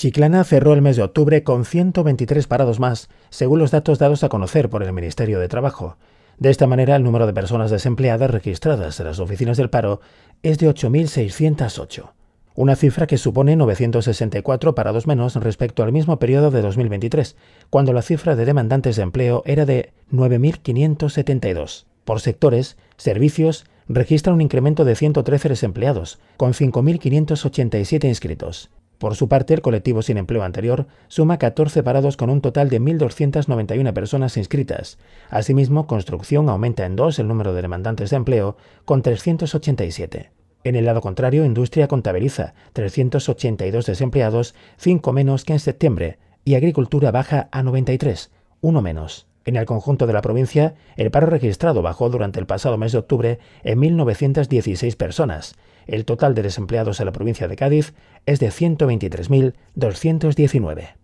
Chiclana cerró el mes de octubre con 123 parados más, según los datos dados a conocer por el Ministerio de Trabajo. De esta manera, el número de personas desempleadas registradas en las oficinas del paro es de 8.608, una cifra que supone 964 parados menos respecto al mismo periodo de 2023, cuando la cifra de demandantes de empleo era de 9.572. Por sectores, servicios registra un incremento de 113 desempleados, con 5.587 inscritos por su parte, el colectivo sin empleo anterior suma 14 parados con un total de 1.291 personas inscritas. Asimismo, construcción aumenta en dos el número de demandantes de empleo, con 387. En el lado contrario, industria contabiliza 382 desempleados, 5 menos que en septiembre, y agricultura baja a 93, 1 menos. En el conjunto de la provincia, el paro registrado bajó durante el pasado mes de octubre en 1.916 personas. El total de desempleados en la provincia de Cádiz es de 123.219.